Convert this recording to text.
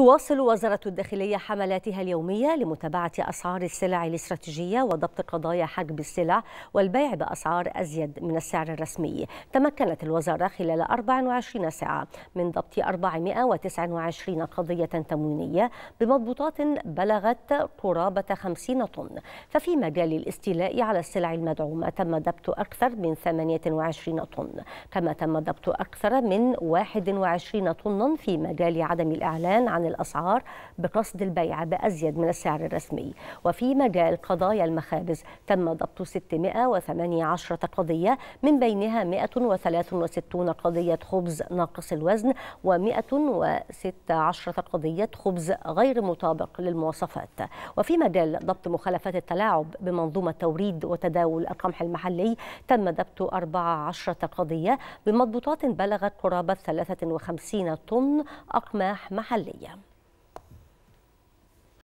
تواصل وزارة الداخلية حملاتها اليومية لمتابعة أسعار السلع الاستراتيجية وضبط قضايا حجب السلع والبيع بأسعار أزيد من السعر الرسمي تمكنت الوزارة خلال 24 ساعة من ضبط 429 قضية تموينية بمضبوطات بلغت قرابة 50 طن ففي مجال الاستيلاء على السلع المدعومة تم ضبط أكثر من 28 طن كما تم ضبط أكثر من 21 طن في مجال عدم الإعلان عن الأسعار بقصد البيع بأزيد من السعر الرسمي وفي مجال قضايا المخابز تم ضبط 618 قضية من بينها 163 قضية خبز ناقص الوزن و116 قضية خبز غير مطابق للمواصفات وفي مجال ضبط مخالفات التلاعب بمنظومة توريد وتداول القمح المحلي تم ضبط 14 قضية بمضبوطات بلغت قرابة 53 طن أقماح محلية